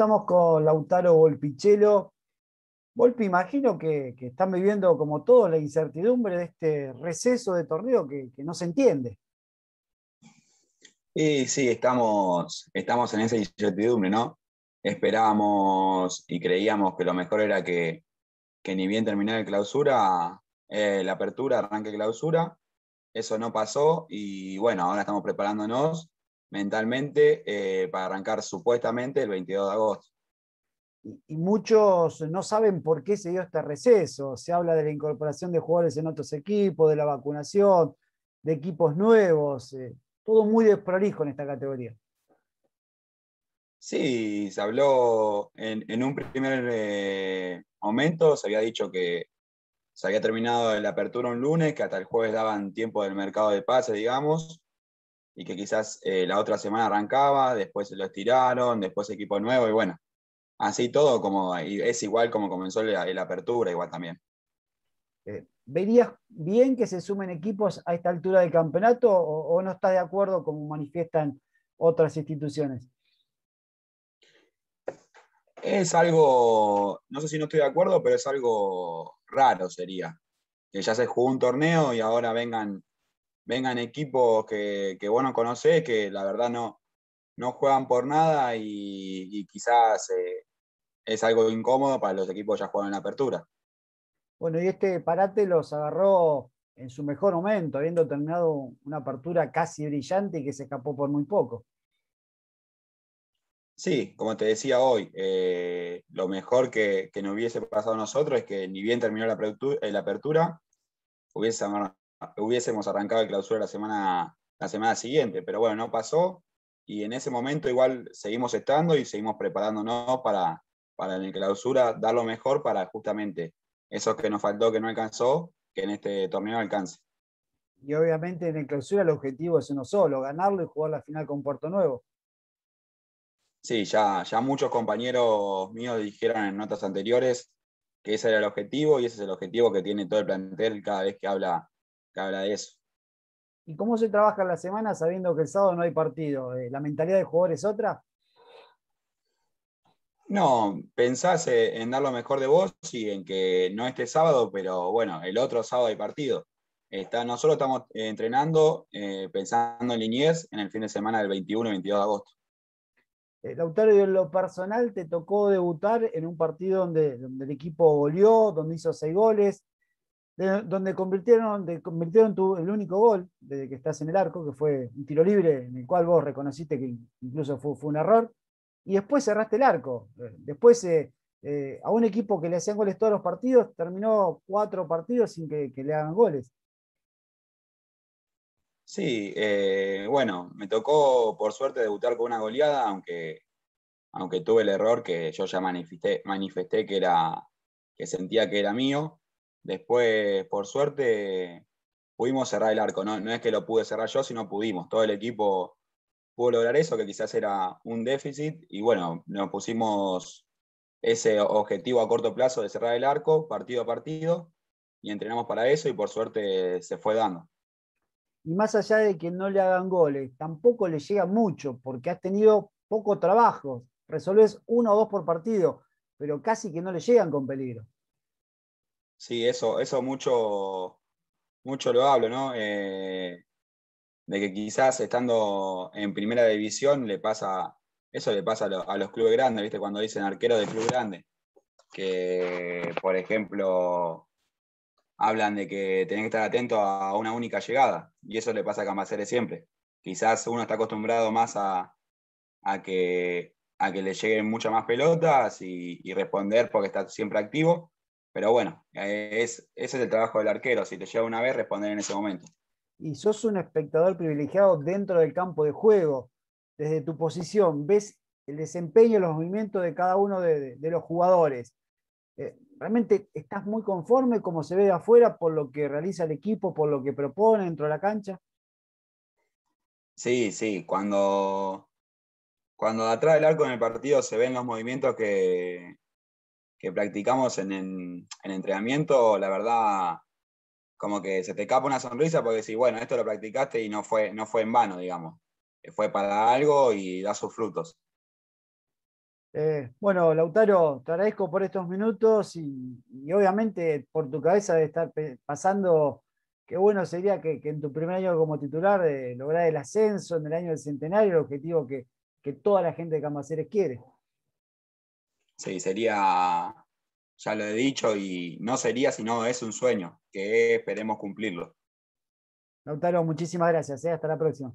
estamos con Lautaro Volpichelo. Volpi, imagino que, están viviendo como todos la incertidumbre de este receso de torneo que, no se entiende. Y sí, estamos, estamos en esa incertidumbre, ¿no? Esperábamos y creíamos que lo mejor era que, ni bien terminara el clausura, eh, la apertura, arranque clausura. Eso no pasó y bueno, ahora estamos preparándonos mentalmente eh, para arrancar supuestamente el 22 de agosto. Y, muchos no saben por qué se dio este receso. Se habla de la incorporación de jugadores en otros equipos, de la vacunación, de equipos nuevos, eh, todo muy desprolijo en esta categoría. Sí, se habló en, un primer eh, momento, se había dicho que se había terminado la apertura un lunes, que hasta el jueves daban tiempo del mercado de pases, digamos, y que quizás eh, la otra semana arrancaba, después se lo estiraron, después equipo nuevo y bueno, así todo como es igual como comenzó la, apertura igual también. Eh, ¿Verías bien que se sumen equipos a esta altura del campeonato o, o no estás de acuerdo como manifiestan otras instituciones? Es algo, no sé si no estoy de acuerdo, pero es algo raro sería, que ya se jugó un torneo y ahora vengan vengan equipos que, que vos no conocés, que la verdad no, no juegan por nada y, quizás eh, es algo incómodo para los equipos que ya juegan en la apertura. Bueno, y este parate los agarró en su mejor momento, habiendo terminado una apertura casi brillante y que se escapó por muy poco. Sí, como te decía hoy, eh, lo mejor que, que, nos hubiese pasado a nosotros es que ni bien terminó la apertura, hubiese apertura hubiésemos arrancado el clausura la semana, la semana siguiente, pero bueno, no pasó y en ese momento igual seguimos estando y seguimos preparándonos para, para en el clausura dar lo mejor para justamente eso que nos faltó, que no alcanzó, que en este torneo alcance. Y obviamente en el clausura el objetivo es uno solo, ganarlo y jugar la final con Puerto Nuevo. Sí, ya, ya muchos compañeros míos dijeron en notas anteriores que ese era el objetivo y ese es el objetivo que tiene todo el plantel cada vez que habla que eso. ¿Y cómo se trabaja la semana sabiendo que el sábado no hay partido? Eh, ¿La mentalidad de jugador es otra? No, pensás eh, en dar lo mejor de vos y en que no este sábado, pero bueno, el otro sábado hay partido. Está, nosotros estamos eh, entrenando pensando en Liniers en el fin de semana del 21 y 22 de agosto. El en lo personal te tocó debutar en un partido donde, donde el equipo goleó, donde hizo seis goles, donde convirtieron, convirtieron tu, el único gol desde que estás en el arco, que fue un tiro libre en el cual vos reconociste que incluso fue, un error, y después cerraste el arco. Después eh, eh, a un equipo que le hacían goles todos los partidos, terminó cuatro partidos sin que, le hagan goles. Sí, eh, bueno, me tocó por suerte debutar con una goleada, aunque, aunque tuve el error que yo ya manifesté, manifesté que, era, que sentía que era mío. Después, por suerte, pudimos cerrar el arco. No, es que lo pude cerrar yo, sino pudimos. Todo el equipo pudo lograr eso, que quizás era un déficit. Y bueno, nos pusimos ese objetivo a corto plazo de cerrar el arco, partido a partido, y entrenamos para eso y por suerte se fue dando. Y más allá de que no le hagan goles, tampoco le llega mucho, porque has tenido poco trabajo. Resolves uno o dos por partido, pero casi que no le llegan con peligro. Sí, eso, eso mucho, mucho lo hablo, ¿no? Eh, de que quizás estando en primera división le pasa, eso le pasa a, los clubes grandes, ¿viste? Cuando dicen arquero de club grande, que por ejemplo hablan de que tienen que estar atento a una única llegada, y eso le pasa a Camaceres siempre. Quizás uno está acostumbrado más a, que, le lleguen muchas más pelotas y responder porque está siempre activo, pero bueno, eh, ese es el trabajo del arquero. Si te llega una vez, responder en ese momento. Y sos un espectador privilegiado dentro del campo de juego. Desde tu posición, ves el desempeño, los movimientos de cada uno de, los jugadores. Eh, realmente estás muy conforme como se ve de afuera por lo que realiza el equipo, por lo que propone dentro de la cancha. Sí, sí, cuando, cuando atrás del arco en el partido se ven los movimientos que, que practicamos en, en, entrenamiento, la verdad, como que se te capa una sonrisa porque decís, bueno, esto lo practicaste y no fue, no fue en vano, digamos. Eh, fue para algo y da sus frutos. Eh, bueno, Lautaro, te agradezco por estos minutos y, obviamente por tu cabeza de estar pasando, qué bueno sería que, en tu primer año como titular eh, lograr el ascenso en el año del centenario, el objetivo que, que toda la gente de Camaceres quiere. Sí, sería, ya lo he dicho, y no sería, sino es un sueño, que esperemos cumplirlo. Lautaro, muchísimas gracias. ¿eh? Hasta la próxima.